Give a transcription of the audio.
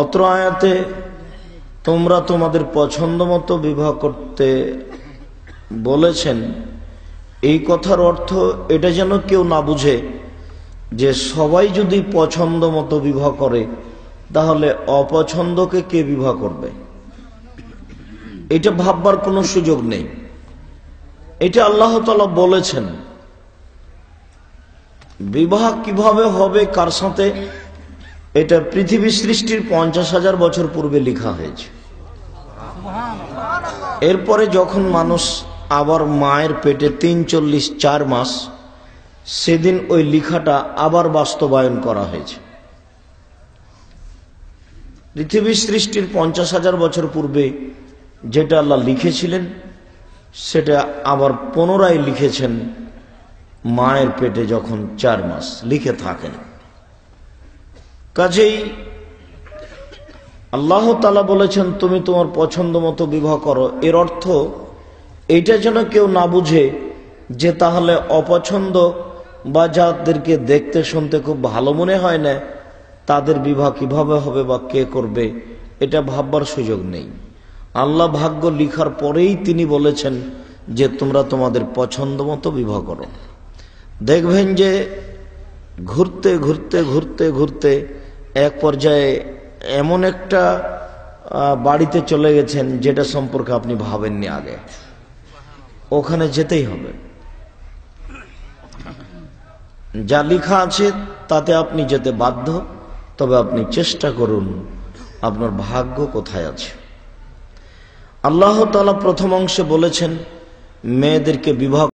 অত্র আয়াতে তোমরা তোমাদের পছন্দ মতো বিবাহ করতে বলেছেন এই কথার অর্থ এটা যেন কেউ না বুঝে যে সবাই যদি পছন্দ মতো বিবাহ করে তাহলে অপছন্দকে কে বিবাহ করবে এটা ভাববার কোনো সুযোগ নেই এটা আল্লাহ আল্লাহতলা বলেছেন বিবাহ কিভাবে হবে কার সাথে এটা পৃথিবী সৃষ্টির পঞ্চাশ হাজার বছর পূর্বে লেখা হয়েছে এরপরে যখন মানুষ আবার মায়ের পেটে তিন চল্লিশ চার মাস সেদিন ওই লিখাটা আবার বাস্তবায়ন করা হয়েছে পৃথিবী সৃষ্টির পঞ্চাশ হাজার বছর পূর্বে যেটা আল্লাহ লিখেছিলেন সেটা আবার পুনরায় লিখেছেন মায়ের পেটে যখন চার মাস লিখে থাকেন কাজেই আল্লাহ তালা বলেছেন তুমি তোমার পছন্দ মতো বিবাহ করো এর অর্থ এটা যেন কেউ না বুঝে যে তাহলে অপছন্দ বা যাদেরকে দেখতে শুনতে খুব ভালো মনে হয় না তাদের বিবাহ কিভাবে হবে বা কে করবে এটা ভাববার সুযোগ নেই আল্লাহ ভাগ্য লিখার পরেই তিনি বলেছেন যে তোমরা তোমাদের পছন্দ মতো বিবাহ করো দেখবেন যে ঘুরতে ঘুরতে ঘুরতে ঘুরতে এক পর্যায়ে এমন একটা বাড়িতে চলে গেছেন যেটা সম্পর্কে আপনি ভাবেননি আগে ওখানে যেতেই হবে যা লেখা আছে তাতে আপনি যেতে বাধ্য তবে আপনি চেষ্টা করুন আপনার ভাগ্য কোথায় আছে আল্লাহ তালা প্রথম অংশে বলেছেন মেয়েদেরকে বিবাহ